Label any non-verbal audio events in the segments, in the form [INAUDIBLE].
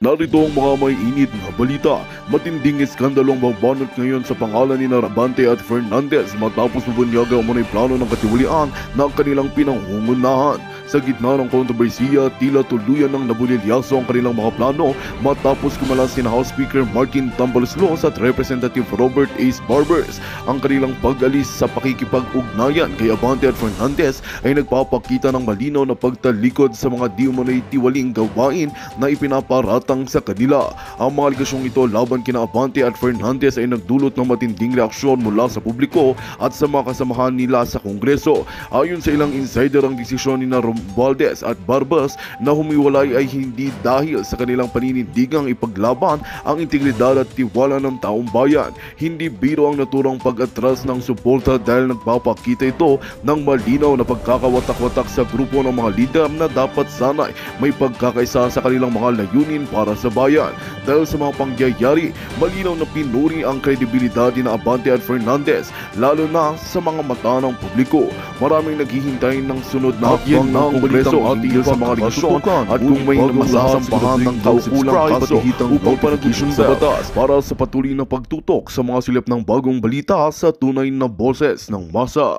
Narito ang mga may init na balita. Matinding iskandalong magbanat ngayon sa pangalan ni Narabante at Fernandez matapos mabunyaga ang mga plano ng katiwalian ng kanilang pinangungunahan. Sa gitna ng kontrobersiya, tila tuluyan ng nabulilyaso ang kanilang mga plano matapos kumalas si House Speaker Martin Tambaloslos at Representative Robert Ace Barbers. Ang kanilang pag-alis sa pakikipag-ugnayan kay Abante at Fernandez ay nagpapakita ng malinaw na pagtalikod sa mga di umunay tiwaling gawain na ipinaparatang sa kanila. Ang mga aligasyong ito laban kina Abante at Fernandez ay nagdulot ng matinding reaksyon mula sa publiko at sa mga kasamahan nila sa Kongreso. Ayon sa ilang insider ang desisyon ni na Romero Valdez at Barbas na humiwalay ay hindi dahil sa kanilang paninindigang ipaglaban ang integridad at tiwala ng taong bayan. Hindi biro ang naturang pag-atras ng suporta dahil nagpapakita ito ng malinaw na pagkakawatak-watak sa grupo ng mga lider na dapat sanay may pagkakaisa sa kanilang mga layunin para sa bayan. Dahil sa mga pangyayari, malinaw na pinuri ang kredibilidad ni Abante at Fernandez lalo na sa mga mata ng publiko. Maraming naghihintay ng sunod na hakbang ng ang Kongreso ang tigil sa mga ligasyon at kung may masasampahan ng kaukulang kabatihtang upang panagusun sa batas para sa patuloy na pagtutok sa mga silip ng bagong balita sa tunay na boses ng masa.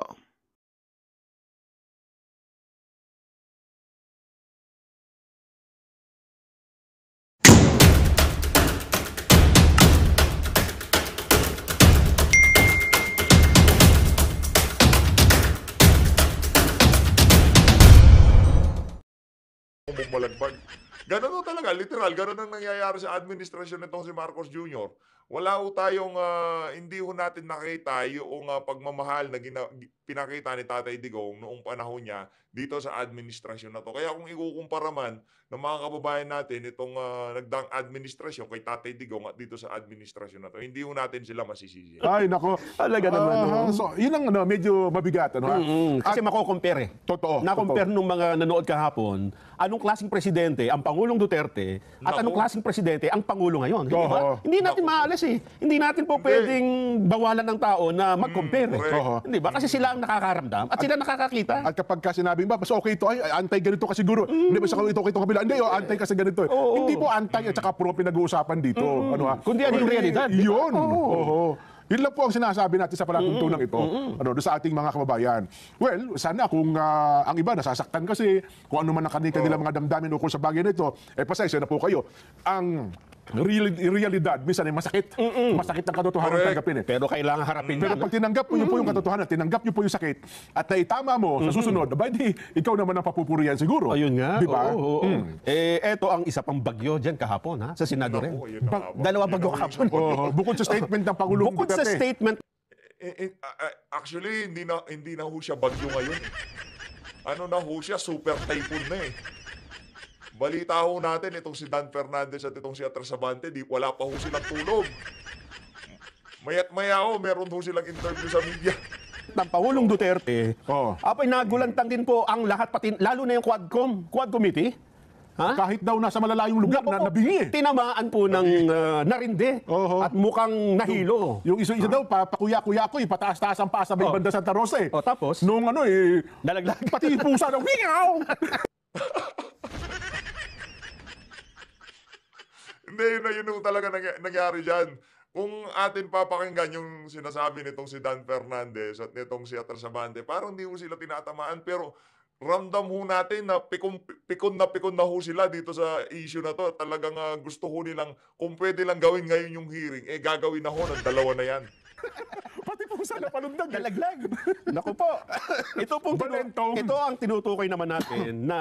malagbag. Ganun talaga, literal, ganun ang nangyayari sa administrasyon nitong si Marcos Jr wala ho tayong, uh, hindi ho natin nakita yung uh, pagmamahal na gina, pinakita ni Tatay Digong noong panahon niya dito sa administrasyon na to. Kaya kung ikukumpara man ng mga kababayan natin itong uh, ah, nagdang administrasyon kay Tatay Digong at dito sa administrasyon na to, hindi ho natin sila masisisi. Ay, nako. Talaga uh, naman. Uh, so, yun ang ano, medyo mabigat. Ano, mm-hmm. Kasi at, makocompare eh. Totoo. Na-compare nung mga nanood kahapon, anong klaseng presidente ang Pangulong Duterte at Naku. anong klaseng presidente ang Pangulo ngayon. Hindi, ba? hindi natin maalam madalas eh. Hindi natin po pwedeng bawalan ng tao na mm, mag-compare. eh. Hindi ba? Kasi sila ang nakakaramdam at, sila nakakakita. At kapag ka sinabing ba, mas okay to, ay, antay ganito kasi siguro. Mm. Hindi ba sa ito, okay to kabila? Hindi, oh, eh, antay kasi ganito. eh. Oo. Hindi po antay at saka puro pinag-uusapan dito. Ano ha? Kundi ano yung realidad, di Yun. Oo. Yun lang po ang sinasabi natin sa palatuntunan ito ano, sa ating mga kababayan. Well, sana kung ah, ang iba nasasaktan kasi kung ano man ang kanil- kanilang mga damdamin ukol sa bagay na ito, eh pasensya na po kayo. Ang real, realidad, minsan ay masakit. Mm-mm. Masakit ang katotohanan Correct. tanggapin eh. Pero kailangan harapin Pero pag eh. tinanggap mo yun po yung mm. katotohanan, tinanggap niyo po yung sakit, at naitama mo sa susunod, abay di, ikaw naman ang papupurihan siguro. Ayun nga. Di ba? Oo, oo, oo. Mm. Eh, eto ang isa pang bagyo dyan kahapon, ha? Sa Senado rin. Naku, dalawa bagyo kahapon. Oo, bukod sa statement ng Pangulong Bukod sa Duterte. statement, Eh, eh, eh, ah, eh actually, hindi na, hindi na ho siya bagyo ngayon. Ano na ho siya, super typhoon na eh. Balita ho natin, itong si Dan Fernandez at itong si Atrasabante, di, wala pa ho silang tulog. Mayat maya ho, meron ho silang interview sa media. ng Pahulong Duterte, Oo. Oh. apay nagulantang din po ang lahat, pati, lalo na yung Quadcom, Quad Committee. Ha? Kahit daw nasa malalayong lugar, na, nabingi eh. Tinamaan po ng ah, narinde Oho. at mukhang nahilo. Yung isa-isa daw, papakuya kuya ko, ipataas eh, taas ang paa sa may Oh. banda Santa Rosa eh. O, oh, tapos? Nung ano eh, Nalaglag. pati yung pusa na, wingaw! [LAUGHS] [LAUGHS] Hindi, yun na yun talaga nangyari dyan. Kung atin papakinggan yung sinasabi nitong si Dan Fernandez at nitong si Atrasabante, parang hindi mo sila tinatamaan pero ramdam ho natin na pikun, pikun na pikun na ho sila dito sa issue na to. Talagang uh, gusto ho nilang kung pwede lang gawin ngayon yung hearing, eh gagawin na ho ng dalawa na yan. [LAUGHS] Pati po sa napalundag. Eh. Nalaglag. Naku po. Ito pong tinu- ito ang tinutukoy naman natin na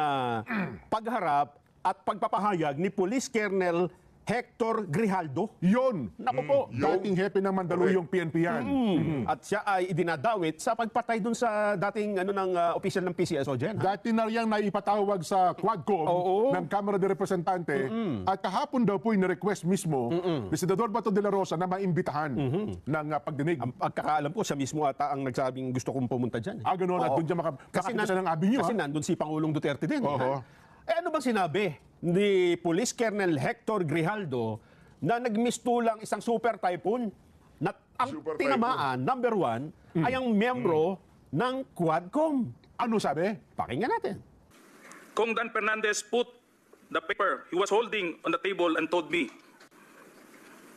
pagharap at pagpapahayag ni Police Colonel Hector Grijaldo. Yun. Naku mm. po. Dating hepe ng Mandaluyong PNP yan. Mm. Mm-hmm. At siya ay dinadawit sa pagpatay dun sa dating ano ng ah, official ng PCSO, Jen. ha? Dati na riyang naipatawag sa Quadcom Oo. ng Camera de Representante at kahapon daw po request mismo ni Senador Bato de la Rosa na maimbitahan mm-hmm. ng uh, pagdinig. Ang pagkakaalam ko, siya mismo ata ang nagsabing gusto kong pumunta dyan. eh. Ah, ganun, at Oo. doon siya maka- siya ng avenue. Kasi ha? nandun si Pangulong Duterte din. Oo. ha? Eh. Eh ano bang sinabi ni Police Colonel Hector Grijaldo na nagmistulang isang super typhoon na ang super tinamaan, typhoon. number one, mm. ay ang membro mm. ng Quadcom. Ano sabi? Pakinggan natin. Kung Dan Fernandez put the paper he was holding on the table and told me,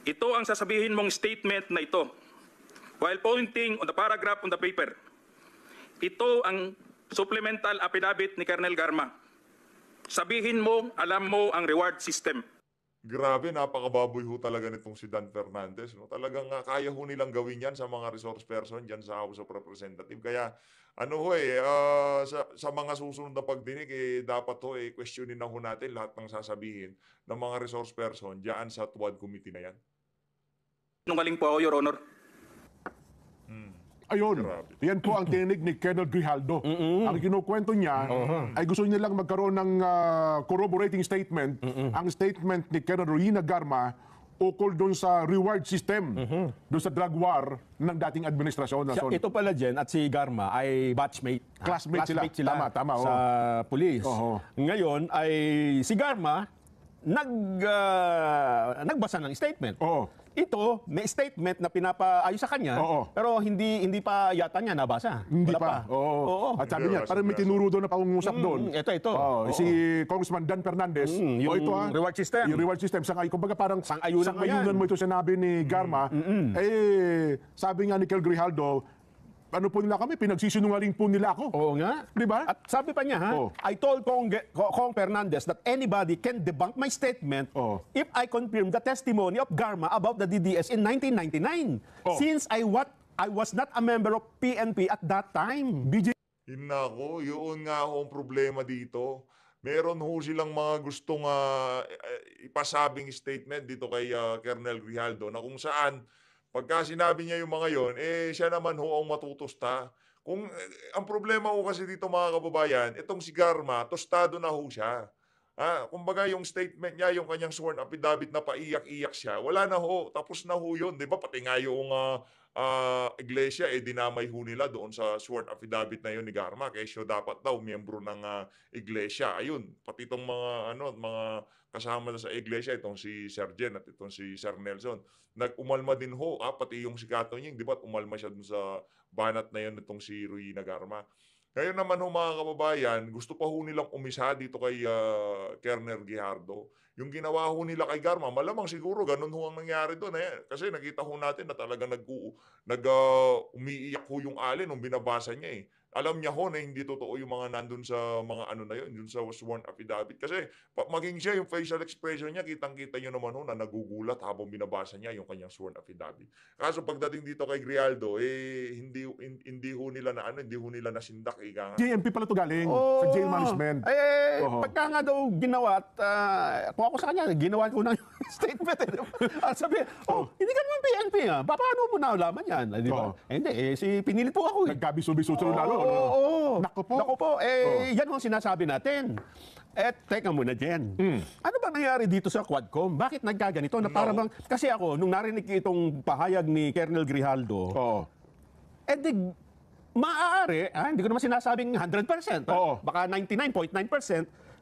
ito ang sasabihin mong statement na ito while pointing on the paragraph on the paper. Ito ang supplemental affidavit ni Colonel Garma Sabihin mo, alam mo ang reward system. Grabe, napakababoy ho talaga nitong si Dan Fernandez. No? Talagang uh, kaya ho nilang gawin yan sa mga resource person dyan sa House of Representatives. Kaya ano ho eh, uh, sa, sa mga susunod na pagdinig, eh, dapat ho eh, questionin na ho natin lahat ng sasabihin ng mga resource person dyan sa tuwad committee na yan. Nungaling po ako, Your Honor. Hmm. Ayun. Grabe. Yan po ang tinig ni Colonel Grijaldo. Mm-mm. Ang kinukwento niya uh-huh. ay gusto niya lang magkaroon ng uh, corroborating statement. Mm-mm. Ang statement ni Colonel Ruina Garma ukol doon sa reward system, mm-hmm. doon sa drug war ng dating administrasyon. Na Siya, ito pala Jen at si Garma ay batchmate. Classmate, Classmate sila. sila. Tama, tama. Sa oh. police. Oh, oh. Ngayon ay si Garma nag, uh, nagbasa ng statement. Oo. Oh ito, may statement na pinapaayos sa kanya, Oo. pero hindi hindi pa yata niya nabasa. Hindi Wala pa. Oo. Oo. At sabi niya, parang may tinuro doon na pangungusap mm, doon. ito, ito. Oo. Si Congressman Dan Fernandez. Mm, oh, yung ito, ah, reward system. Yung reward system. Sang, kumbaga parang Sang-ayunan mo sang-ayunan mo ito sinabi ni Garma. Mm, mm, eh, sabi nga ni Kel Grijaldo, ano po nila kami, pinagsisinungaling po nila ako. Oo nga. Di ba? At sabi pa niya, ha? Oh. I told Kong, Kong Fernandez that anybody can debunk my statement oh. if I confirm the testimony of Garma about the DDS in 1999. Oh. Since I what I was not a member of PNP at that time. BJ Inako, yun nga ho ang problema dito. Meron ho silang mga gustong uh, ipasabing statement dito kay uh, Colonel Grijaldo na kung saan Pagka sinabi niya yung mga yon, eh siya naman ho ang matutusta. Kung eh, ang problema ko kasi dito mga kababayan, itong si Garma, tostado na ho siya. Ha? Kumbaga yung statement niya, yung kanyang sworn affidavit na paiyak-iyak siya, wala na ho, tapos na ho yun. Di ba? Pati nga yung uh, uh, iglesia, eh dinamay ho nila doon sa sworn affidavit na yun ni Garma. Kaya eh, siya dapat daw miyembro ng uh, iglesia. Ayun, pati itong mga, ano, mga kasama na sa iglesia, itong si Sir Jen at itong si Sir Nelson. Nag-umalma din ho, ah, pati yung si Kato Nying, di ba? Umalma siya dun sa banat na yun itong si Rui Garma. Kaya naman ho mga kababayan, gusto pa ho nilang umisa dito kay uh, Kerner Gihardo. Yung ginawa ho nila kay Garma, malamang siguro ganun ho ang nangyari doon. Eh. Kasi nakita ho natin na talaga nag, nag uh, umiiyak ho yung alin nung binabasa niya eh alam niya ho na hindi totoo yung mga nandun sa mga ano na yun, dun sa sworn affidavit. Kasi pa, maging siya, yung facial expression niya, kitang-kita niyo naman ho na nagugulat habang binabasa niya yung kanyang sworn affidavit. Kaso pagdating dito kay Grialdo, eh, hindi, hindi ho nila na ano, hindi ho nila nasindak. Eh, nga. JMP pala to galing, oh, sa jail management. Eh, eh uh -huh. pagka nga daw ginawa at uh, kung ako sa kanya, ginawa ko na yung [LAUGHS] statement. Eh. at [LAUGHS] ah, sabi, oh, oh, hindi ka naman PNP ha, ah, paano mo nalaman yan? Ah, di ba? Oh. Eh, hindi, eh, si pinilit po ako eh. Nagkabisubi-susunod oh. lalo no. Oo. Naku po. Naku po. Eh, yan ang sinasabi natin. Eh, teka muna, Jen. Mm. Ano ba nangyari dito sa Quadcom? Bakit nagkaganito? Na para bang, kasi ako, nung narinig ko itong pahayag ni Colonel Grijaldo, Oo. eh di, maaari, ah, hindi ko naman sinasabing 100%, ah. Oo. baka 99.9%,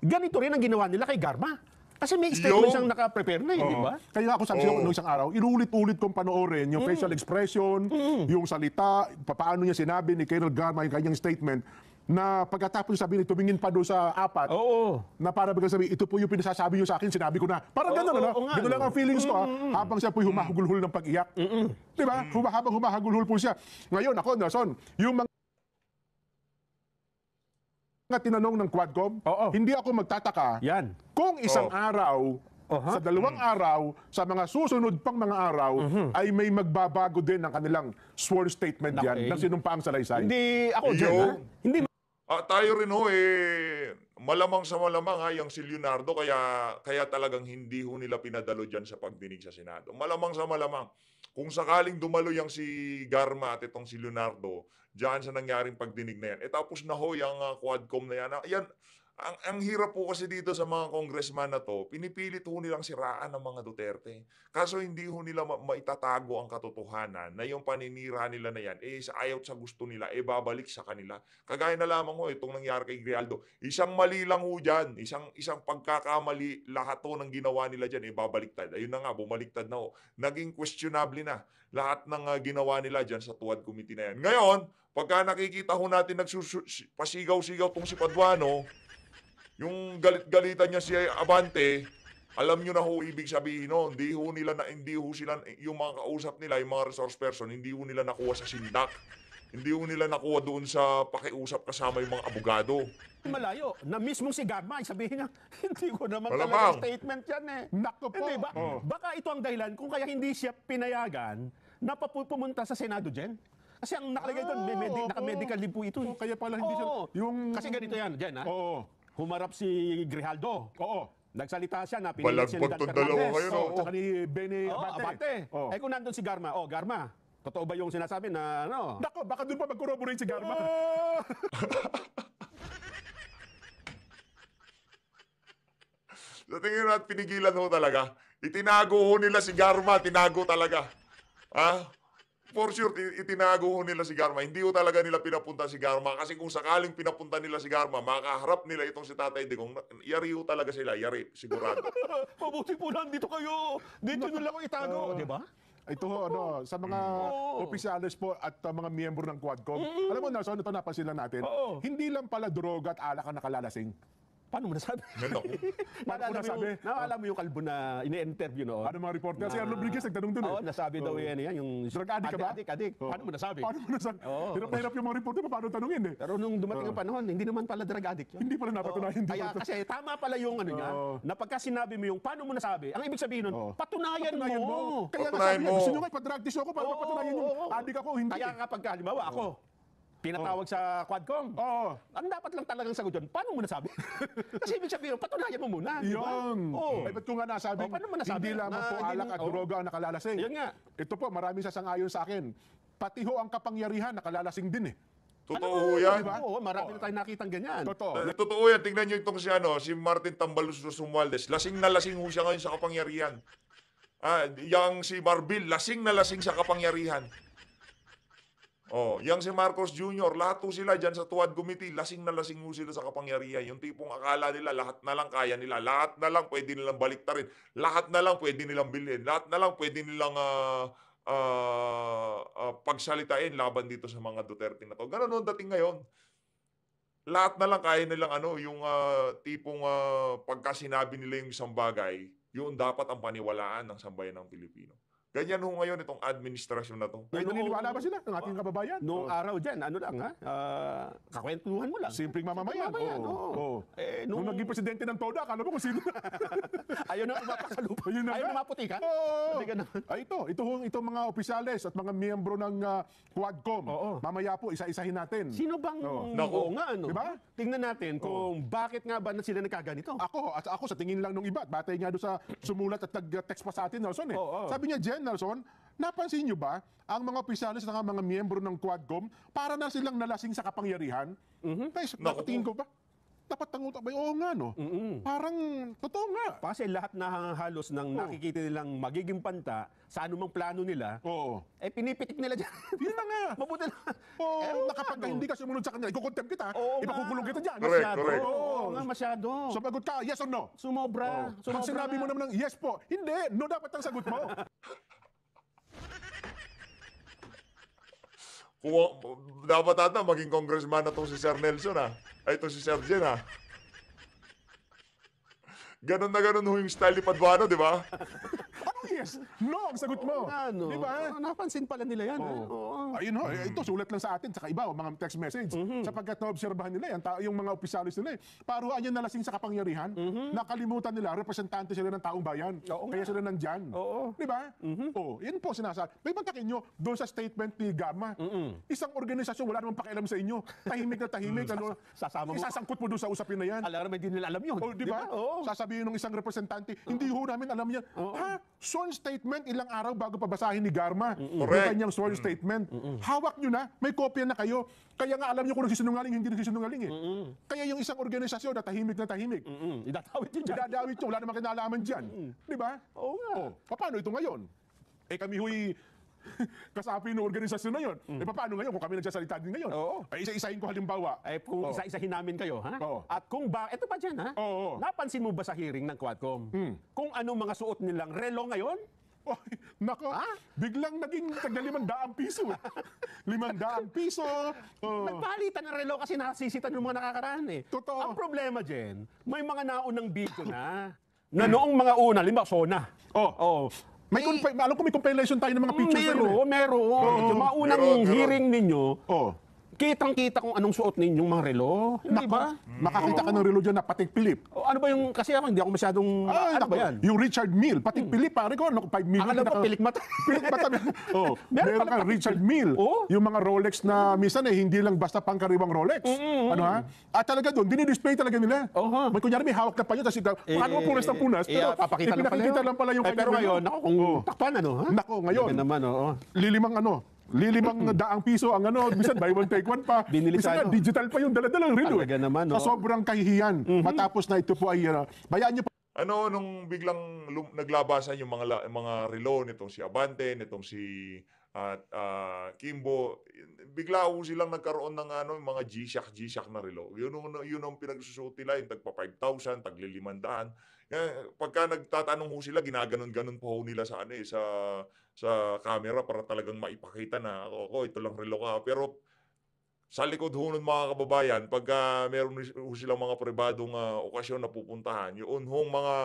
ganito rin ang ginawa nila kay Garma. Kasi may statements ang naka-prepare na yun, eh, di ba? Kaya ako sabi oh. nung isang araw, inulit-ulit kong panoorin yung mm. facial expression, mm. yung salita, paano niya sinabi ni Colonel Garma yung kanyang statement na pagkatapos sabihin, tumingin pa doon sa apat. Oo. Na para bigla sabi, ito po yung pinasasabi niyo sa akin, sinabi ko na. Parang gano'n, ano? Hindi ko lang ang feelings ko, mm, mm habang siya po'y humahagulhol ng pag-iyak. Mm-mm. Diba? Mm. Habang humahagulhul po siya. Ngayon, ako, Nelson, yung mga tinanong ng Quadcom, Oo. hindi ako magtataka Yan kung isang oh. araw, uh-huh. sa dalawang mm. araw, sa mga susunod pang mga araw, mm-hmm. ay may magbabago din ang kanilang sworn statement okay. yan ng sinumpaang salaysay. Hindi ako, Joe. Yun, hindi. Uh, tayo rin ho, oh, eh, malamang sa malamang ay yung si Leonardo, kaya, kaya talagang hindi ho nila pinadalo diyan sa pagdinig sa Senado. Malamang sa malamang. Kung sakaling dumalo yung si Garma at itong si Leonardo, diyan sa nangyaring pagdinig na yan. E tapos na ho yung uh, Quadcom na yan. Yan, ang, ang hirap po kasi dito sa mga congressman na to, pinipilit ho nilang siraan ng mga Duterte. Kaso hindi ho nila ma- maitatago ang katotohanan na yung paninira nila na yan, eh ayaw sa gusto nila, eh babalik sa kanila. Kagaya na lamang ho, itong nangyari kay Grialdo, isang mali lang ho dyan, isang, isang pagkakamali lahat ho ng ginawa nila dyan, eh babaliktad. Ayun na nga, bumaliktad na ho. Naging questionable na lahat ng uh, ginawa nila dyan sa tuwad committee na yan. Ngayon, pagka nakikita ho natin nagpasigaw-sigaw tong si Paduano, yung galit-galitan niya si Abante, alam niyo na ho ibig sabihin noon, hindi ho nila na hindi ho sila yung mga kausap nila, yung mga resource person, hindi ho nila nakuha sa sindak. Hindi ho nila nakuha doon sa pakiusap kasama yung mga abogado. Malayo, na mismo si Gagma, sabihin niya, [LAUGHS] hindi ko naman Malamang. talaga statement yan eh. Nako po. Hindi, ba, oh. Baka ito ang dahilan kung kaya hindi siya pinayagan na pumunta sa Senado dyan. Kasi ang nakalagay doon, oh, may ah, med- oh, naka-medical leave po ito. Eh. Oh, kaya pala hindi oh, siya... Yung... Kasi ganito yan, dyan ha? Oo. Oh humarap si Grijaldo. Oo. Nagsalita siya na pinilit siya ni Dan Balagpag tong dalawa Fernandez. kayo, oh. no? Oo. Tsaka ni Benny Oo, Abate. Abate. Eh kung nandun si Garma, oh Garma, totoo ba yung sinasabi na ano? Dako, baka doon pa mag-corroborate si Garma. [LAUGHS] Sa tingin nyo at pinigilan ho talaga. Itinago ho nila si Garma, tinago talaga. Ha? for sure, itinago ho nila si Garma. Hindi ho talaga nila pinapunta si Garma. Kasi kung sakaling pinapunta nila si Garma, makaharap nila itong si Tatay Digong. Yari ho talaga sila. Yari, sigurado. [LAUGHS] Mabuti po lang dito kayo. Dito nyo ko itago. Uh, di ba? Ito ho, ano, sa mga oh. opisyalis po at uh, mga miyembro ng Quadcom, mm. alam mo, Nelson, ito napansin lang natin, oh. hindi lang pala droga at alak ang nakalalasing. Paano mo nasabi? Meron ako. [LAUGHS] Paano mo nasabi? Yung, na, oh. alam mo yung kalbo na ine-interview noon. Ano mga reporter? Si Arlo Briggs nagtanong doon. Eh. Oo, nasabi daw oh. yan. yan yung Drug addict ka ba? Addict, addict. Oh. Paano mo nasabi? Paano mo nasabi? Oh. Hirap na hirap yung mga reporter, paano tanungin eh. Pero nung dumating ang panahon, hindi naman pala drug addict yun. Hindi pala napatunayan. Kaya kasi tama pala yung ano niya, na pagka sinabi mo yung paano mo nasabi, ang ibig sabihin nun, patunayan mo. Kaya nasabi sabi niya, gusto nyo nga ipadrag test ako para mapatunayan yung addict ako, hindi. Kaya kapag halimbawa ako, Pinatawag sa Quadcom. Oo. Ang dapat lang talagang sagot yun, paano mo nasabi? [LAUGHS] Kasi ibig sabihin, patunayan mo muna. Di ba? Yun. Oo. Ay, eh, ba't ko nga nasabing, Oh, mo nasabi hindi lamang na po alak at oh. droga ang nakalalasing. Yan nga. Ito po, maraming sasangayon sa akin. Pati ho ang kapangyarihan, nakalalasing din eh. Totoo ano ho yan. Diba? Oo, marami na tayong nakitang ganyan. Totoo. Eh, Totoo yan. Tingnan nyo itong si, ano, si Martin Tambalos Romualdez. Lasing na lasing ho siya ngayon sa kapangyarihan. Ah, yung si Marbil, lasing na lasing sa kapangyarihan. Oh, yang si Marcos Jr., lahat po sila dyan sa tuwad gumiti, lasing na lasing sila sa kapangyarihan. Yung tipong akala nila, lahat na lang kaya nila, lahat na lang pwede nilang baliktarin, lahat na lang pwede nilang bilhin, lahat na lang pwede nilang uh, uh, uh, pagsalitain laban dito sa mga Duterte na to. Ganun ang dating ngayon lahat na lang kaya nilang ano, yung uh, tipong uh, pagka nila yung isang bagay, yun dapat ang paniwalaan ng sambayan ng Pilipino. Ganyan ho ngayon itong administrasyon na to. Ay, naniniwala ba sila ng ating ah. kababayan? Noong oh. araw dyan, ano lang ha? Uh, kakwentuhan mo lang. Simpleng mamamayan. oo. Oh. oh, oh. Eh, nung... nung naging presidente ng TODA, akala mo kung sino. [LAUGHS] Ayaw na mapakalupa. Ayun na Ayaw na maputi ka? Oo. Ay, ah, ito. Ito, hong, ito mga opisyales at mga miyembro ng uh, Quadcom. Oo. Mamaya po, isa-isahin natin. Sino bang... Oo, oo nga, ano? Diba? Tingnan natin kung bakit nga ba na sila nagkaganito. Ako, at ako sa tingin lang nung iba, batay nga doon sa sumulat at nag-text pa sa atin, Nelson eh. Sabi niya, Jen, Nelson, napansin nyo ba ang mga opisyalis ng mga miyembro ng Quadcom para na silang nalasing sa kapangyarihan? Mm-hmm. Guys, nakutingin ko ba? tapat ang utak. Bay, oo nga, no? Mm-mm. Parang totoo nga. Kasi lahat na halos ng Oo. nakikita nilang magiging panta sa anumang plano nila, Oo. eh pinipitik nila dyan. Yun na nga. [LAUGHS] Mabuti na. Oo, Eh, oo kapag hindi ka sumunod sa kanila, ikukontempt kita, Oo ipakukulong kita dyan. Correct, Masyado. correct. Oo nga, masyado. Sumagot ka, yes or no? Sumobra. Sumobra Pag sinabi na. mo naman ng yes po, hindi, no dapat ang sagot mo. [LAUGHS] Kuha, dapat ata maging congressman na itong si Sir Nelson ha. Ah. Ay, itong si Sir Jen ha. Ah. Ganun na ganon ho yung style ni Paduano, di ba? yes. No, ang sagot mo. Ano? Di ba? napansin pala nila yan. eh. Oo. Ayun ho, eh, ito sulat lang sa atin, saka iba, oh, mga text message. Mhm. Sapagkat naobserbahan nila yan, ta- yung mga opisyalis nila eh. Paruan yung nalasing sa kapangyarihan, mhm. nakalimutan nila, representante sila ng taong bayan. Oo nga. Kaya sila nandyan. Oo. Di ba? Mhm. Oh, yan po sinasabi. May bantakin nyo, doon sa statement ni Gama, isang organisasyon, wala namang pakialam sa inyo. Tahimik na tahimik. [LAUGHS] ano, Sasama mo. Isasangkot mo doon sa usapin na yan. Alam naman, hindi nila alam yun. Oh, di ba? Oo. Sasabihin ng isang representante, hindi ho namin alam yan. Ha? sworn statement ilang araw bago pabasahin ni Garma. Mm-mm. Yung kanyang sworn statement. Mm-mm. Hawak nyo na, may kopya na kayo. Kaya nga alam nyo kung nagsisinungaling, hindi nagsisinungaling eh. Mm-mm. Kaya yung isang organisasyon na tahimik na tahimik. Mm-mm. Idadawit yun dyan. Idadawit yun, wala namang kinalaman dyan. Mm-mm. Di ba? Oo nga. O, paano ito ngayon? Eh kami huy [LAUGHS] kasapi ng organisasyon na yon. Mm. E paano ngayon kung kami nagsasalita din ngayon? Oo. Ay eh, isa-isahin ko halimbawa. Ay eh, kung oh. isa-isahin namin kayo, ha? Oo. At kung ba, eto pa dyan, ha? Oo. Napansin mo ba sa hearing ng Quadcom? Mm. Kung anong mga suot nilang relo ngayon? Oh, nako, ah? biglang naging tagda limandaang piso. Eh. [LAUGHS] limandaang piso. [LAUGHS] Oh. Nagpalitan ng relo kasi nasisitan yung mga nakakaraan eh. Totoo. Ang problema dyan, may mga naunang video [COUGHS] na na noong mga una, limba, Sona. Oh. oh may, may alam ko may compilation tayo ng mga mm, pictures. Eh. Meron, meron. Oh, yung mga hearing ninyo, oh. Kitang-kita kung anong suot ninyong mga relo. Hindi ba? Makakita ka ng relo dyan na patik pilip. O, ano ba yung, kasi ako, hindi ako masyadong, Ah, ano ba yan? Yung Richard Mille, patik hmm. pilip, pare ko, ano, 5 million. Akala ko, pilik mata. [LAUGHS] Pilit mata. [LAUGHS] oh, meron meron pala kang Richard Mille. Oo. Yung mga Rolex na minsan eh, hindi lang basta pangkariwang Rolex. Ano ha? At talaga doon, dinidisplay talaga nila. Oho. May kunyari may hawak na panyo, tapos ikaw, eh, paano punas ng punas, eh, pero ah, papakita lang pala lang pala yung Eh, kanyang pero ngayon, ako, kung takpan, ano, ha? Nako, ngayon. Ganun naman, oo. lilimang ano, lilimang daang piso ang ano, bisan buy one take one pa. [LAUGHS] Binili bisan na, digital pa yung daladalang relo. Talaga naman, no? Sa sobrang kahihiyan. Mm-hmm. Matapos na ito po ay, uh, bayaan niyo pa. Ano, nung biglang lum- naglabasan yung mga, mga relo nitong si Abante, nitong si at uh, Kimbo, bigla ho silang nagkaroon ng ano, mga G-Shock, G-Shock na relo. Yun, yun, yun ang pinagsusuti nila, yung tagpa 5,000, tagli 500 pagka nagtatanong ho sila, ginaganon-ganon po ho nila sa ano eh, sa sa camera para talagang maipakita na ako, ako ito lang relo ka. Pero sa likod ho nun mga kababayan, pagka meron ho silang mga pribadong uh, okasyon na pupuntahan, yun hong mga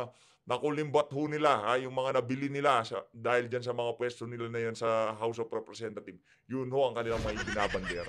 nakulimbat ho nila ha, yung mga nabili nila sa, dahil diyan sa mga pwesto nila na yan sa House of Representatives. Yun ho ang kanilang mga ibinabandera.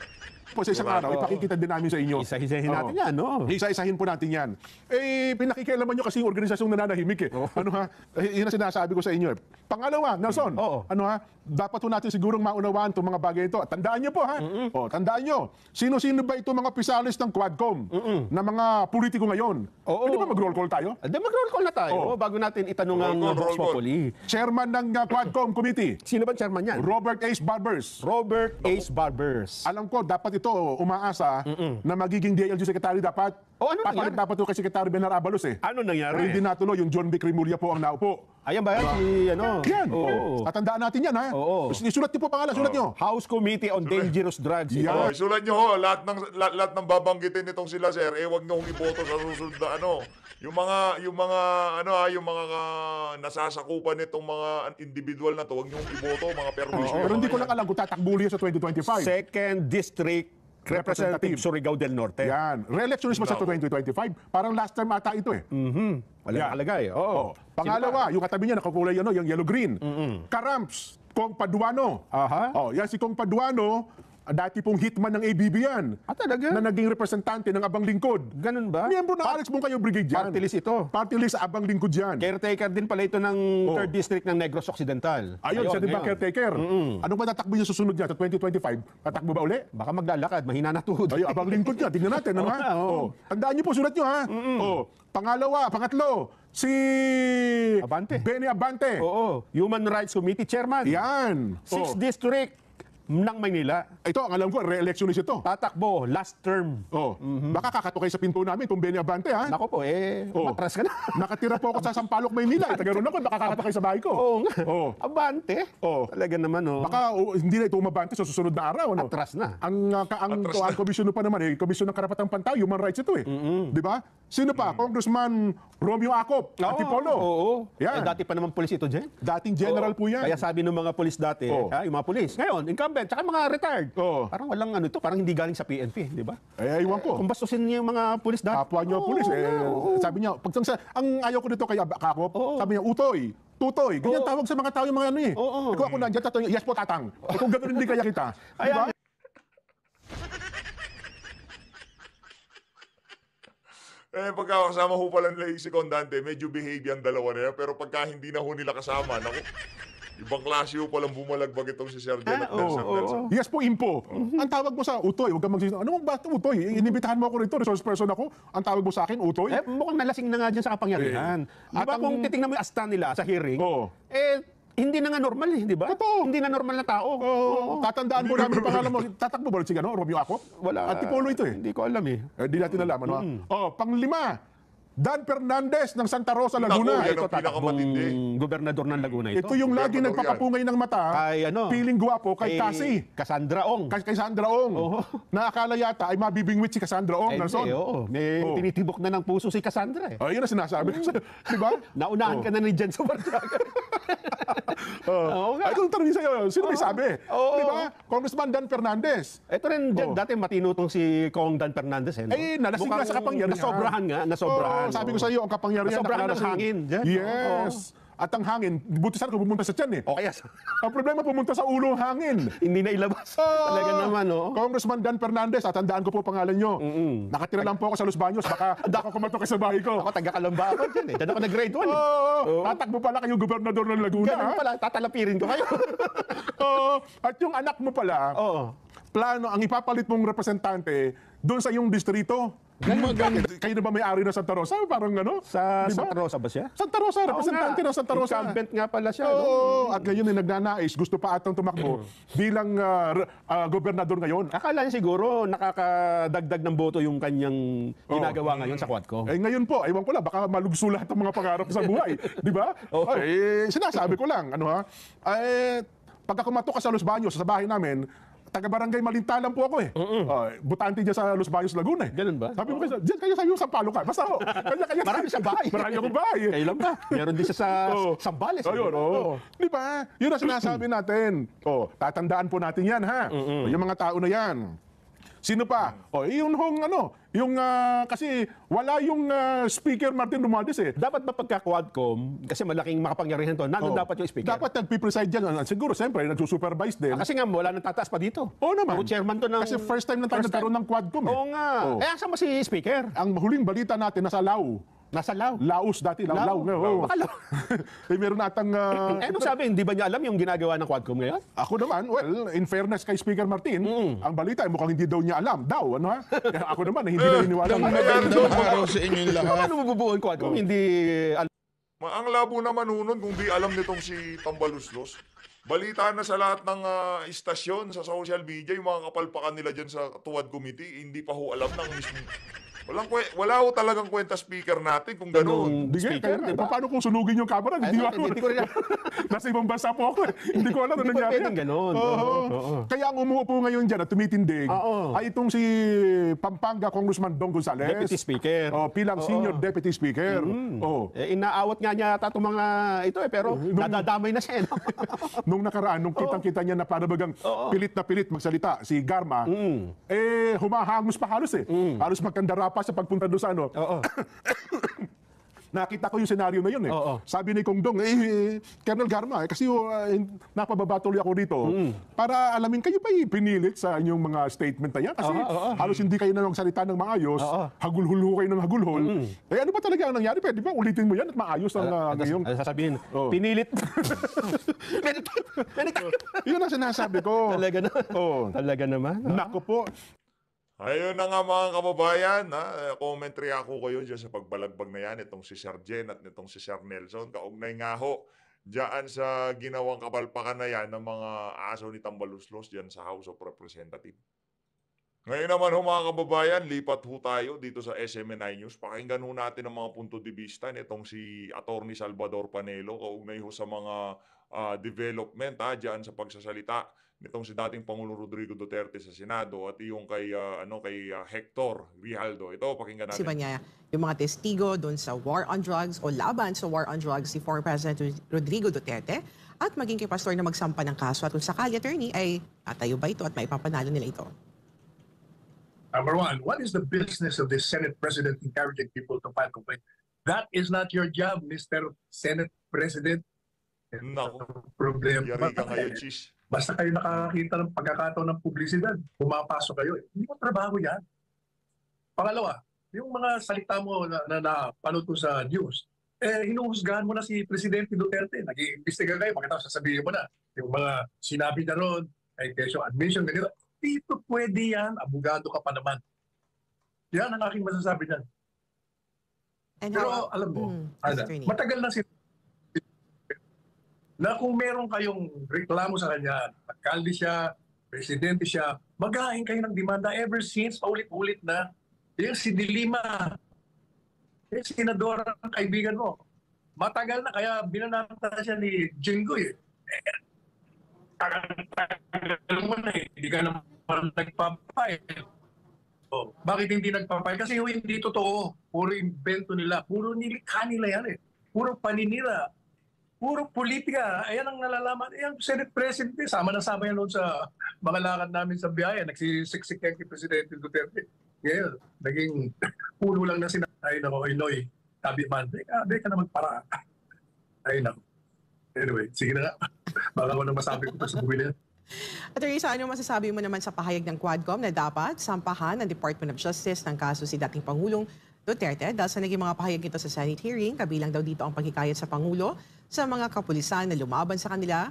po sa isang araw, ipakikita din namin sa inyo. Isa-isahin natin oh. yan, no? Isa-isahin po natin yan. Eh, pinakikialaman niyo kasi yung organisasyong nananahimik eh. Oh. Ano ha? Eh, yun ang sinasabi ko sa inyo eh. Pangalawa, Nelson, mm. oh. ano ha? Dapat po natin sigurong maunawaan itong mga bagay ito. Tandaan niyo po ha? Mm-mm. Oh, tandaan niyo Sino-sino ba itong mga pisalis ng Quadcom Mm-mm. na mga politiko ngayon? Oo. Oh, Pwede ba mag-roll call tayo? Hindi, ah, mag-roll call na tayo. Oh bago natin itanong ang roll Vox Populi. Chairman ng uh, Quadcom Committee. Sino ba chairman yan? Robert H. Barbers. Robert H. Barbers. Alam ko, dapat ito umaasa Mm-mm. na magiging DILG Secretary dapat o oh, ano Papalit nangyari? dapat ito kay Secretary Benar Abalos eh. Ano nangyari? Pero hindi natuloy, yung John B. Cremulya po ang naupo. Ayan ba yan? Ah. Si, ano? Yan. Oo. Tatandaan natin yan, ha? Oo. Isulat niyo po pangalan, sulat niyo. House Committee on Dangerous Drugs. Yan. Yeah. Oh, isulat nyo ho, lahat ng, lahat, lahat ng babanggitin nitong sila, sir, eh, wag nyo hong iboto sa susunod na ano. Yung mga, yung mga, ano ha, yung mga ah, nasasakupan nitong mga individual na to, wag nyo hong iboto, mga permiso. Pero hindi ko lang alam kung tatakbo sa 2025. Second District Representative Surigao del Norte. Yan. Re-election is ba sa 2025? Parang last time ata ito eh. Mm-hmm. Wala yeah. kalagay. Oo. Oh. Pangalawa, yung katabi niya, nakakulay ano, yung yellow-green. Mm-hmm. Karamps, Kong Paduano. Aha. Oh, yan si Kong Paduano, Ah, dati pong hitman ng ABB yan. Ah, talaga? Na naging representante ng Abang Lingkod. Ganun ba? Miyembro ng Alex Bungkayo Brigade yan. Party list ito. Party list Abang Lingkod yan. Caretaker din pala ito ng 3rd District ng Negros Occidental. Ayun, Ayun siya din ba caretaker? Mm-mm. Anong matatakbo niya susunod niya sa 2025? Tatakbo ba uli? Baka maglalakad, mahina na tuhod. Ayun, Abang Lingkod niya. Tingnan natin. Ano, [LAUGHS] ha? Oh. Oh. Tandaan niyo po sulat niyo ha. mm Oh. Pangalawa, pangatlo, si Abante. Benny Abante. Oo, Human Rights Committee Chairman. Yan. Sixth oh. District ng Maynila. Ito, ang alam ko, re-electionist ito. Tatakbo, last term. Oh, mhm. baka kakatukay sa pinto namin, itong Benny Abante, ha? Nako po, eh, Oo. Oh. matras ka na. [LAUGHS] Nakatira po ako sa Sampaloc, Maynila. Eh, Tagaroon ako, baka kakatukay sa bahay ko. Oo nga. Oo. Oh. Abante. Oh. Talaga naman, oh. Baka oh, hindi na ito umabante sa susunod na araw. Ano? Atras na. Ang, uh, ka, ang, Atras ang komisyon pa naman, eh, komisyon ng karapatang pantao, human rights ito eh. Di ba? Sino pa? Congressman Romeo Acop, Antipolo. Oo. oo. Yan. Eh, dati pa naman pulis ito, Jen. Dating general Oo. po yan. Kaya sabi ng mga pulis dati, Oo. ah, yung mga pulis. Ngayon, incumbent private, tsaka mga retired. Oh. Parang walang ano to, parang hindi galing sa PNP, di ba? Eh, iwan ko. Kung bastusin niya yung mga pulis dahil. Kapwa niyo Oo, pulis. Eh, oo. sabi niya, pag ang ayaw ko dito kay Ab- Kakop, Oo. sabi niya, utoy, tutoy. Ganyan Oo. tawag sa mga tao yung mga ano eh. Oo. Eh, Kung ako nandiyan, tatanong, niya, yes po, tatang. Eh, Kung gano'n hindi kaya kita. Di ba? Ayan. Eh, pagka kasama ho pala nila yung sekondante, medyo behave yung dalawa nila. Pero pagka hindi na ho nila kasama, naku, Ibang klase ho palang bumalagbag itong si Sir Jen at Ah, oo, Nelson oo, Yes po, impo. Ang tawag mo sa utoy, huwag kang magsisisi. Ano mong ba utoy? Inibitahan mo ako rito, resource person ako. Ang tawag mo sa akin, utoy? Eh, mukhang nalasing na nga dyan sa kapangyarihan. Eh. Di At ba ang- kung titingnan mo yung asta nila sa hearing, Oo. eh, hindi na nga normal eh, di ba? Totoo. Hindi na normal na tao. Oo. Tatandaan ko namin yung pangalan mo. Tatakbo ba si ano, Romeo ako? Wala. Antipolo ito eh. Hindi ko alam eh. Eh, natin alam, ano? ah. Mm. Oh, panglima, Dan Fernandez ng Santa Rosa, Laguna. Ito yan ang pinakamatindi. Mm, gobernador ng Laguna ito. Ito yung lagi Gobernador nagpapapungay ng mata, ah. Kay ano? piling guwapo kay kay Cassandra Ong. Kay, Cassandra Ong. Na akala yata ay mabibingwit si Cassandra Ong, Eh, Nelson. oo. May tinitibok na ng puso si Cassandra eh. Ayun na sinasabi ko [LAUGHS] Di ba? Naunahan ka na ni Jen Subartiaga oh. Ay, kung tanongin sa'yo, sino may ah, sabi? Oo. Di ba? Congressman Dan Fernandez. Ito rin, dyan, dati matino tong si Kong Dan Fernandez. Eh, no? Eh, nalasing na sa kapangyarihan. Nasobrahan nga, nasobrahan. Oo, sabi ko sa iyo, ang kapangyarihan. Nasobrahan ng nalasing. hangin. Dyan, no? Oo. Yes. At ang hangin, buti sana kung pumunta sa tiyan eh. O yes. ang problema, pumunta sa ulo ang hangin. Hindi na ilabas. Ah, Talaga naman, no? Congressman Dan Fernandez, at tandaan ko po pangalan nyo. Mm-mm. Nakatira lang po ako sa Los Baños, baka [LAUGHS] dako kumato kayo sa bahay ko. Ako, taga-kalamba ako dyan eh. Dyan ako na grade 1. Oo, oh, oh. tatakbo pala kayo gobernador ng Laguna. Ganun pala, tatalapirin ko kayo. [LAUGHS] oh, at yung anak mo pala, oh. plano, ang ipapalit mong representante doon sa iyong distrito, Maganda. Kayo na ba may-ari ng Santa Rosa? Parang ano? Sa diba? Santa Rosa ba siya? Santa Rosa, representante ng Santa Rosa. Incumbent nga pala siya. Oo, oh, mm. no? at ngayon ay nagnanais, gusto pa atang tumakbo mm. bilang uh, uh, gobernador ngayon. Akala niya siguro nakakadagdag ng boto yung kanyang oh. ginagawa ngayon sa kwad ko. Eh ngayon po, ewan ko lang, baka malugso lahat ang mga pangarap sa buhay. [LAUGHS] Di ba? Oh. Ay, sinasabi ko lang, ano ha? Eh, pagka kumatok ka sa Los Baños, sa bahay namin, taga-barangay Malintalan po ako eh. Mm-mm. Uh, butante dyan sa Los Baños, Laguna eh. Ganun ba? Sabi mo kasi, dyan kayo sa sa'yo, sampalo ka. Basta oh, kanya kanya Marami sa bahay. Marami akong bahay. Eh. Kailan ba? Meron din siya sa [LAUGHS] oh. Sambales. Oh, yun, oh. oh. Di ba? Yun ang sinasabi natin. Oh, tatandaan po natin yan ha. Mm-mm. Yung mga tao na yan, Sino pa? O, oh, yung hong ano, yung ah, kasi wala yung ah, speaker Martin Romualdez eh. Dapat ba pagka Quadcom, kasi malaking makapangyarihan to, nandun Oo. Oh. dapat yung speaker? Dapat nag-preside dyan. Ah, Siguro, siyempre, nagsusupervise din. Ah, kasi nga, wala nang tataas pa dito. Oo naman. Ako chairman to ng... Kasi first time na tayo First nagkaroon ng Quadcom eh. Oo nga. Oh. Eh, asan ba si speaker? Ang huling balita natin, nasa Lao. Nasa Laos. Laos dati, Laos. Laos. Laos. Baka Laos. [LAUGHS] eh, meron atang... Uh, eh, ano sabi, hindi ba niya alam yung ginagawa ng Quadcom ngayon? Ako naman, well, in fairness kay Speaker Martin, mm. ang balita ay eh, mukhang hindi daw niya alam. Daw, ano ha? ako naman, eh, hindi mm. naniniwala. Ang maganda daw sa inyo yung lahat. Paano mabubuo ang Quadcom? Hindi oh. alam. Ang labo naman ho kung di alam nitong si Tambaluslos. Balita na sa lahat ng ah, istasyon, sa social media, yung mga kapalpakan nila diyan sa tuwad committee, hindi pa ho alam ng mismo. Walang, kwe- wala ho talagang kwenta speaker natin kung gano'n. Hindi nga, diba? paano kung sunugin yung camera? Hindi Ay, ko hindi rin [LAUGHS] Nasa ibang bansa po ako eh. Hindi ko alam ano nangyari. pwedeng ganun. Oo. Oo, Kaya ang umuupo ngayon diyan at tumitindig Oo. ay itong si Pampanga Congressman Dong Gonzales. Deputy Speaker. Oh, pilang senior deputy speaker. Oh. Eh, inaawat nga niya tatong mga ito eh, pero nadadamay na siya. Eh, no? [LAUGHS] nung nakaraan, nung kitang-kita niya na parabagang pilit na pilit magsalita si Garma, mm. eh humahangos pa halos eh. Mm. Halos magkandara pa sa pagpunta doon sa ano. [COUGHS] Nakita ko yung senaryo na yun eh. Oo. Sabi ni Kong Dong, eh, Colonel Garma, eh, kasi uh, oh, eh, napababatuloy ako dito. Mm. Para alamin, kayo ba pinilit sa inyong mga statement na yan? Kasi oo, oo, oo. halos hindi kayo na nagsalita ng maayos, oo. hagulhul kayo ng hagulhol. Mm. Eh ano ba talaga ang nangyari? Pwede ba ulitin mo yan at maayos ang uh, ngayong... Ano sasabihin? Oh. Pinilit. [LAUGHS] Pinilit. Yun ang sinasabi ko. Talaga na. Oh. Talaga naman. Ah. Nako po. Ayun na nga mga kababayan, ha? Eh, commentary ako ko yun sa pagbalagbag na yan, itong si Sir Jen at itong si Sir Nelson, kaugnay nga ho, dyan sa ginawang kapalpakan na yan ng mga aso ni Tambaluslos dyan sa House of Representatives. Ngayon naman ho mga kababayan, lipat ho tayo dito sa SMNI News. Pakinggan ho natin ang mga punto de vista nitong si Attorney Salvador Panelo kaugnay ho sa mga uh, development ha, dyan sa pagsasalita nitong si dating Pangulo Rodrigo Duterte sa Senado at yung kay uh, ano kay uh, Hector Grijaldo. Ito pakinggan natin. Si Banyaya, yung mga testigo doon sa war on drugs o laban sa war on drugs si former President Rodrigo Duterte at maging kay pastor na magsampa ng kaso at kung sakali attorney ay tatayo ba ito at maipapanalo nila ito? Number one, what is the business of this Senate President encouraging people to file complaints? That is not your job, Mr. Senate President. No. Problem. Yari ka ngayon, Chish. Basta kayo nakakakita ng pagkakataon ng publisidad, pumapasok kayo. Hindi mo trabaho yan. Pangalawa, yung mga salita mo na, na, na panood ko sa news, eh, hinuhusgahan mo na si Presidente Duterte. Nag-iimbestiga kayo, pagkatapos sasabihin mo na, yung mga sinabi na ron, ay kesyo admission, ganito. Dito pwede yan, abogado ka pa naman. Yan ang aking masasabi dyan. And Pero how, alam mo, mm, ano, matagal na si na kung meron kayong reklamo sa kanya, alkalde siya, presidente siya, magahin kayo ng demanda ever since, paulit-ulit na. Yung si Dilima, yung senador ang kaibigan mo, matagal na kaya binanata siya ni Jinggoy. Eh, tagal mo na eh, hindi ka naman nagpapay. Oh, bakit hindi nagpapay? Kasi hindi totoo, puro invento nila, puro nilikha nila yan eh. Puro paninira, puro politika. Ayan ang nalalaman. Ayan, Senate President, eh, sama na sama yan noon sa mga lakad namin sa biyaya. Nagsisiksik yan kay Presidente Duterte. Ngayon, naging [COUGHS] pulo lang na sinatay na ko, Inoy, tabi man. Eh, ah, deka, deka na magpara. [LAUGHS] Ayun nako. Anyway, sige na nga. [LAUGHS] Baka ko nang masabi ko pa sa buhay na yan. Attorney, sa ano masasabi mo naman sa pahayag ng Quadcom na dapat sampahan ng Department of Justice ng kaso si dating Pangulong Duterte dahil sa naging mga pahayag nito sa Senate hearing, kabilang daw dito ang paghikayat sa Pangulo sa mga kapulisan na lumaban sa kanila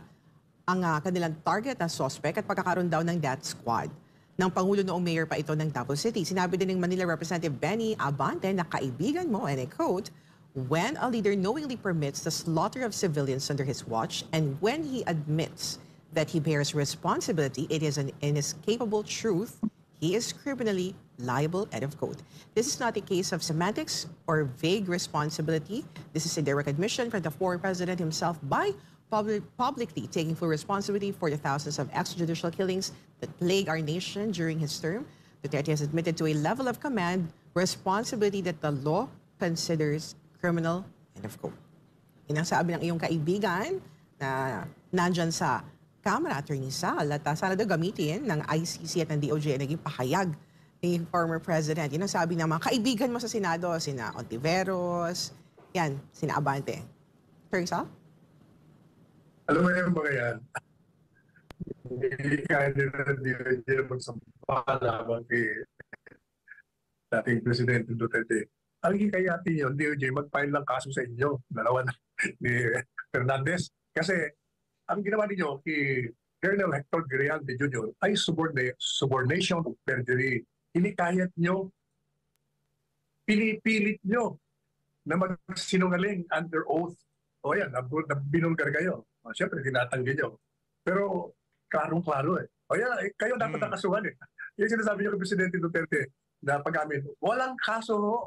ang uh, kanilang target na suspect at pagkakaroon daw ng death squad ng Pangulo noong mayor pa ito ng Davao City. Sinabi din ng Manila Representative Benny Abante na kaibigan mo, and I quote, when a leader knowingly permits the slaughter of civilians under his watch and when he admits that he bears responsibility, it is an inescapable truth he is criminally liable and of quote. This is not a case of semantics or vague responsibility. This is a direct admission from the former president himself by public, publicly taking full responsibility for the thousands of extrajudicial killings that plague our nation during his term. Duterte has admitted to a level of command responsibility that the law considers criminal, end of quote. Yun ang sabi ng iyong kaibigan na nandyan sa Kamara Attorney Sal at uh, sana daw gamitin ng ICC at ng DOJ naging pahayag ni former President. Yun ang sabi ng mga kaibigan mo sa Senado, sina Ontiveros, yan, sina Abante. Attorney Sal? Alam mo yung mga yan, hindi kaya nila DOJ magsampa labang kay dating Presidente Duterte. Ang hikayatin yun, DOJ, mag-file ng kaso sa inyo, dalawa na [LAUGHS] ni Fernandez. Kasi ang ginawa niyo kay Colonel Hector Griante Jr. ay suborna- subornation of perjury. Inikayat nyo, pinipilit nyo na magsinungaling under oath. O yan, binulgar kayo. O, siyempre, tinatanggi nyo. Pero klarong-klaro eh. O yan, eh, kayo dapat mm. nakasuhan eh. Yung sinasabi nyo kay Presidente Duterte na pag walang kaso ho.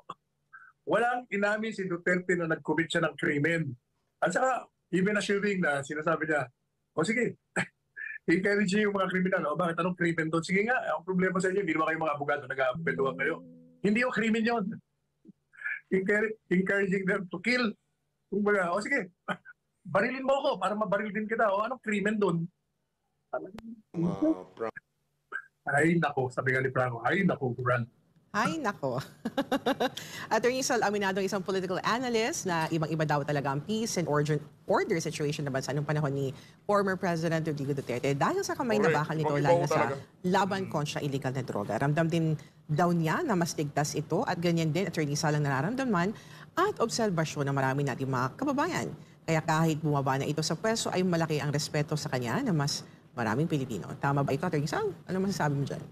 Walang inamin si Duterte na nag-commit siya ng krimen. At saka, even assuming na sinasabi niya, o oh, sige, [LAUGHS] encourage niyo yung mga kriminal. O bakit anong krimen doon? Sige nga, ang problema sa inyo, hindi naman kayo mga abogado, nag-aabogatuhan kayo. Hindi yung krimen yun. [LAUGHS] encouraging them to kill. Kung baga, o sige, [LAUGHS] barilin mo ako para mabaril din kita. O anong krimen doon? Wow, Ay, nako, sabi nga ni Franco, ay, nako, Grant. Ay, nako. [LAUGHS] Attorney Sol Aminado, isang political analyst na ibang-iba daw talaga ang peace and order, order situation na bansa noong panahon ni former President Rodrigo Duterte dahil sa kamay Correct. na bakal nito lalo sa laban kontra illegal na droga. Ramdam din daw niya na mas ligtas ito at ganyan din Attorney Sol ang nararamdaman at obserbasyon ng marami nating mga kababayan. Kaya kahit bumaba na ito sa pwesto ay malaki ang respeto sa kanya na mas maraming Pilipino. Tama ba ito, Attorney Sol? Ano masasabi mo dyan?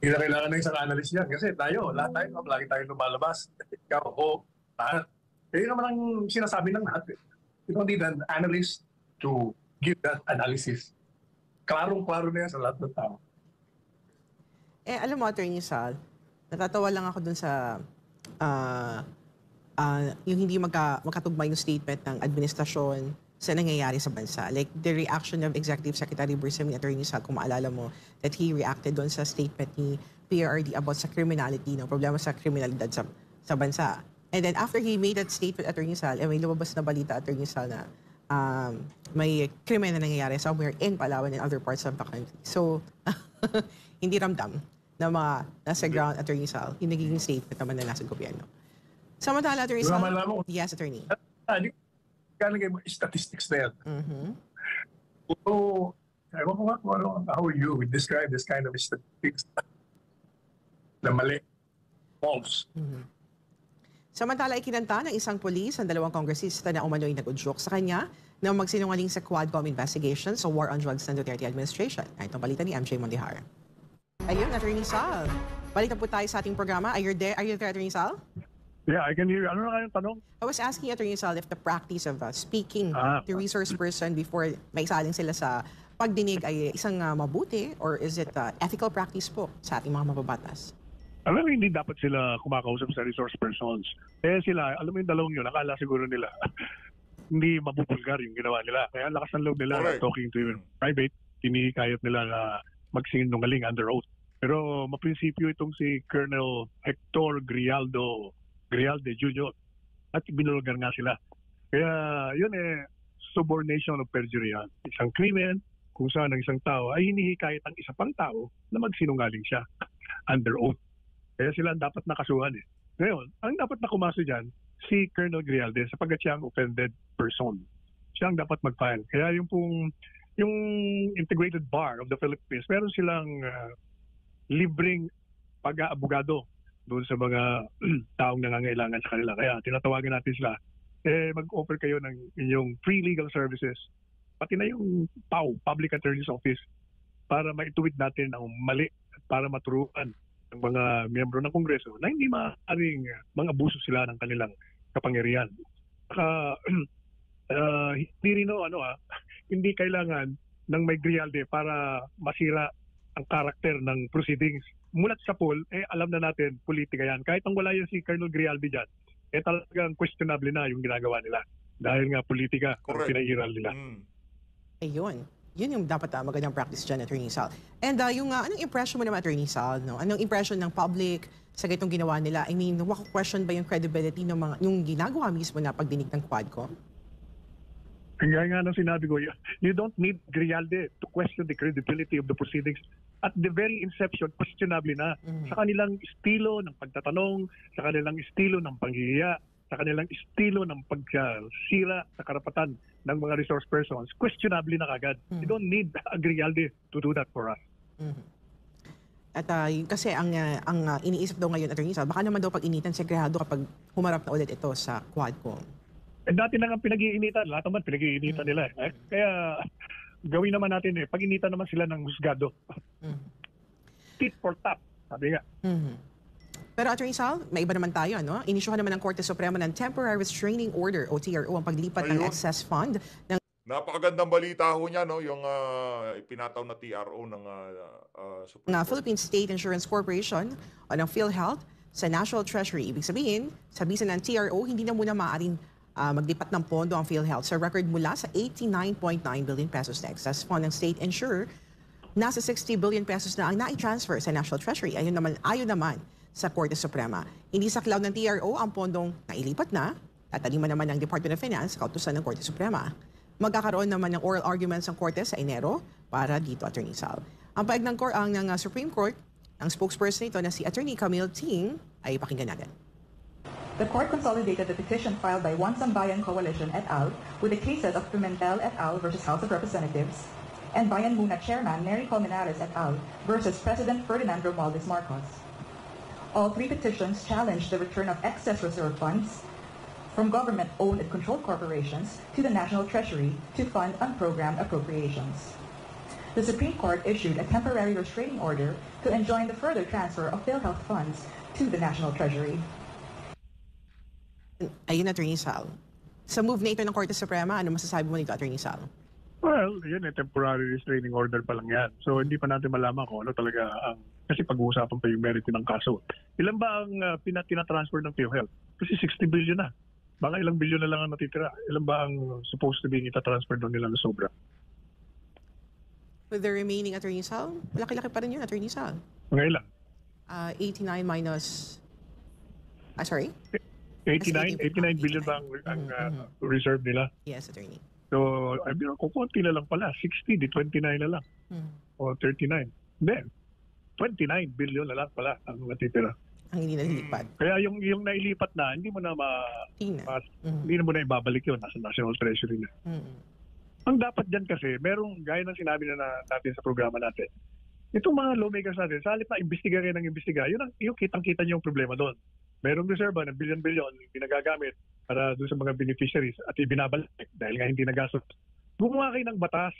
Hindi na kailangan ng isang analyst yan kasi tayo, lahat tayo, lagi tayo lumalabas. Ikaw, o, lahat. Kaya naman ang sinasabi ng lahat. You don't need an analyst to give that analysis. Klarong-klaro na yan sa lahat ng tao. Eh, alam mo, Attorney Sal, natatawa lang ako dun sa uh, uh, yung hindi magka, magkatugma yung statement ng administrasyon sa nangyayari sa bansa. Like the reaction of Executive Secretary Bursam ni Attorney Sal, kung maalala mo, that he reacted doon sa statement ni PRRD about sa criminality, no, problema sa kriminalidad sa, sa bansa. And then after he made that statement, Attorney Sal, eh, may lumabas na balita, Attorney Sal, na um, may krimen na nangyayari somewhere in Palawan and other parts of the country. So, [LAUGHS] hindi ramdam na mga nasa ground, Attorney Sal, yung nagiging statement naman na nasa gobyerno. Samantala, Attorney Sal. Yes, Attorney. Uh, galing yung statistics na yan. Mm-hmm. So, ewan ko kung ano, how you would describe this kind of statistics na mali. False. Mm-hmm. Samantala, ikinanta ng isang polis ang dalawang kongresista na umano'y nag-udyok sa kanya na magsinungaling sa Quadcom investigation sa war on drugs ng Duterte administration. Ay, itong balita ni MJ Mondihar. Ayun, Attorney Sal. Balik na po tayo sa ating programa. Are you there, are you there Attorney Sal? Yeah, I can hear you. Ano na kayong tanong? I was asking Attorney Sal if the practice of uh, speaking ah. to resource person before may maisaling sila sa pagdinig ay isang uh, mabuti or is it uh, ethical practice po sa ating mga mababatas? Alam mo, hindi dapat sila kumakausap sa resource persons. Kaya sila, alam mo yung dalawang yun, akala siguro nila [LAUGHS] hindi mabubulgar yung ginawa nila. Kaya ang lakas ng loob nila right. talking to yung private, kinikayat nila na magsinungaling under oath. Pero maprinsipyo itong si Colonel Hector Grialdo de Julio At binulugan nga sila. Kaya yun eh, subornation of perjury yan. Ah. Isang krimen kung saan ang isang tao ay hinihikayat ang isa pang tao na magsinungaling siya under oath. Kaya sila ang dapat nakasuhan eh. Ngayon, ang dapat na kumaso dyan, si Colonel Grialde sapagkat siya ang offended person. Siya ang dapat mag-file. Kaya yung pong yung integrated bar of the Philippines, meron silang uh, libreng pag-aabogado doon sa mga [CLEARS THROAT] taong nangangailangan sa kanila. Kaya tinatawagan natin sila, eh mag-offer kayo ng inyong free legal services, pati na yung PAW, Public Attorney's Office, para maituwid natin ang mali para maturuan ng mga miyembro ng Kongreso na hindi maaaring mga abuso sila ng kanilang kapangyarihan. Saka, uh, [CLEARS THROAT] hindi rin no, ano, ha, ah, [LAUGHS] hindi kailangan ng may grialde para masira ang karakter ng proceedings. Mulat sa poll, eh, alam na natin, politika yan. Kahit ang wala yan si Colonel Grialdi dyan, eh talagang questionable na yung ginagawa nila. Dahil nga politika Correct. ang pinairal nila. Mm. Ayun. Yun yung dapat uh, magandang practice dyan, Attorney Sal. And uh, yung, uh, anong impression mo naman, Attorney Sal? No? Anong impression ng public sa gitong ginawa nila? I mean, wako-question ba yung credibility ng mga, yung ginagawa mismo na pagdinig ng Quadcom? Kaya nga nang sinabi ko, you, you don't need Grialde to question the credibility of the proceedings. At the very inception, questionable na. Mm-hmm. Sa kanilang estilo ng pagtatanong, sa kanilang estilo ng panghihiya, sa kanilang estilo ng pagsira sa karapatan ng mga resource persons, questionable na kagad. Mm-hmm. You mm. don't need a Grialde to do that for us. Mm-hmm. At uh, ah, yun, kasi ang, uh, ang uh, iniisip daw ngayon, Atty. Sa, baka naman daw pag initan, sekrehado kapag humarap na ulit ito sa Quadcom. Eh, dati lang ang pinag-iinitan. Lahat naman pinag-iinitan nila. Eh. Mm. Kaya gawin naman natin eh. Pag-initan naman sila ng husgado. Mm. Tit for tap. Sabi nga. Mm-hmm. Pero Attorney Sal, may iba naman tayo, no? Inisyuhan naman ng Korte Suprema ng Temporary Restraining Order o TRO ang paglipat Ayun. ng excess fund ng Napakagandang balita ho niya, no? Yung uh, ah, pinataw na TRO ng uh, uh, na Philippine State Insurance Corporation o ano, ng PhilHealth sa National Treasury. Ibig sabihin, sa bisa ng TRO, hindi na muna maaaring uh, ah, magdipat ng pondo ang PhilHealth sa record mula sa 89.9 billion pesos na excess fund ng state insurer nasa 60 billion pesos na ang nai-transfer sa National Treasury ayon naman ayon naman sa Korte Suprema. Hindi saklaw ng TRO ang pondong nailipat na Tataliman naman ng Department of Finance kautusan ng Korte Suprema. Magkakaroon naman ng oral arguments ng Korte sa Enero para dito, Attorney Sal. Ang paig ng, ang, ng uh, Supreme Court, ang spokesperson nito na si Attorney Camille Ting ay pakinggan natin. the court consolidated the petition filed by One Sambayan Coalition et al. with the cases of Pimentel et al. versus House of Representatives and Bayan Muna Chairman Mary Colmenares et al. versus President Ferdinand Romualdez Marcos. All three petitions challenged the return of excess reserve funds from government-owned and controlled corporations to the National Treasury to fund unprogrammed appropriations. The Supreme Court issued a temporary restraining order to enjoin the further transfer of health funds to the National Treasury. Ayun, Attorney Sal. Sa move na ito ng Korte Suprema, ano masasabi mo nito, Attorney Sal? Well, yun eh, temporary restraining order pa lang yan. So hindi pa natin malaman kung ano talaga ang, kasi pag-uusapan pa yung merit ng kaso. Ilan ba ang uh, pina, transfer ng PhilHealth? Kasi 60 billion na. Baka ilang billion na lang ang natitira. Ilan ba ang supposed to be ita-transfer doon nila na sobra? With the remaining Attorney Sal, malaki-laki pa rin yun, Attorney Sal. Ngayon lang. Uh, 89 minus, ah, sorry? Eh, 89, 89 billion ba ang, mm, ang uh, mm-hmm. reserve nila? Yes, attorney. So, I mean, kung konti na lang pala, 60, di 29 na lang. Hmm. O 39. Then, 29 billion na lang pala ang matitira. Ang hindi nalilipat. Mm. Kaya yung yung nailipat na, hindi mo na ma, Tina. ma mm. hindi mo na ibabalik yun nasa National Treasury na. Mm. Ang dapat dyan kasi, merong gaya ng sinabi na, na natin sa programa natin, itong mga lawmakers natin, sa halip na imbestiga kayo ng imbestiga, yun ang, yung kitang-kita niyo yung problema doon mayroong reserva ng bilyon-bilyon pinagagamit para doon sa mga beneficiaries at ibinabalik dahil nga hindi nagastos. Gumawa kayo ng batas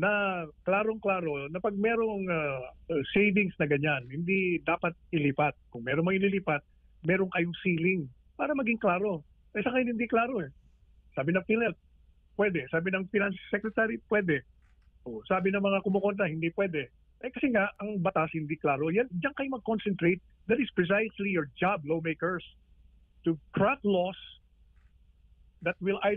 na klarong-klaro na pag merong uh, savings na ganyan, hindi dapat ilipat. Kung meron mang ililipat, meron kayong ceiling para maging klaro. Eh sa kayo hindi klaro eh. Sabi ng PhilHealth, pwede. Sabi ng Finance Secretary, pwede. O, oh, sabi ng mga kumukunta, hindi pwede. Eh kasi nga, ang batas hindi klaro. Yan, diyan kayo mag-concentrate that is precisely your job, lawmakers, to crack laws that will either.